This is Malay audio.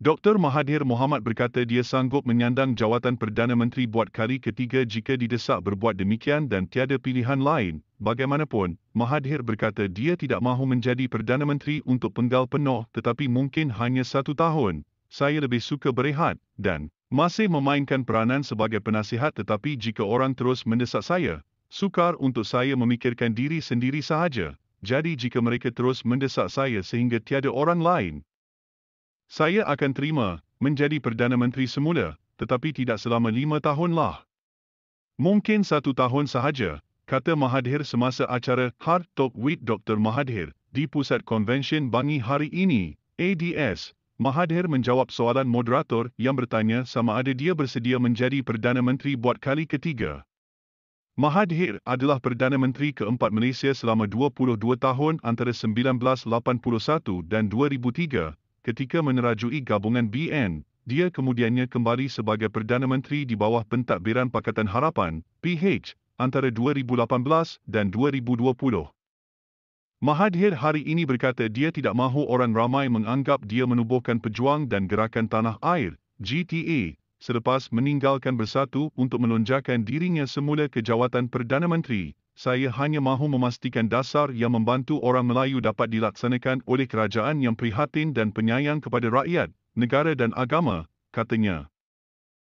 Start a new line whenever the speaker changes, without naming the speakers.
Dr. Mahathir Mohamad berkata dia sanggup menyandang jawatan Perdana Menteri buat kali ketiga jika didesak berbuat demikian dan tiada pilihan lain. Bagaimanapun, Mahathir berkata dia tidak mahu menjadi Perdana Menteri untuk penggal penuh tetapi mungkin hanya satu tahun. Saya lebih suka berehat dan masih memainkan peranan sebagai penasihat tetapi jika orang terus mendesak saya, sukar untuk saya memikirkan diri sendiri sahaja. Jadi jika mereka terus mendesak saya sehingga tiada orang lain, saya akan terima menjadi Perdana Menteri semula, tetapi tidak selama lima tahun lah. Mungkin satu tahun sahaja, kata Mahathir semasa acara Hard Talk with Dr. Mahathir di Pusat Konvensyen Bangi hari ini, ADS. Mahathir menjawab soalan moderator yang bertanya sama ada dia bersedia menjadi Perdana Menteri buat kali ketiga. Mahathir adalah Perdana Menteri keempat Malaysia selama 22 tahun antara 1981 dan 2003, ketika menerajui gabungan BN. Dia kemudiannya kembali sebagai Perdana Menteri di bawah pentadbiran Pakatan Harapan, PH, antara 2018 dan 2020. Mahathir hari ini berkata dia tidak mahu orang ramai menganggap dia menubuhkan pejuang dan gerakan tanah air, GTA, selepas meninggalkan bersatu untuk melonjakan dirinya semula ke jawatan Perdana Menteri saya hanya mahu memastikan dasar yang membantu orang Melayu dapat dilaksanakan oleh kerajaan yang prihatin dan penyayang kepada rakyat, negara dan agama, katanya.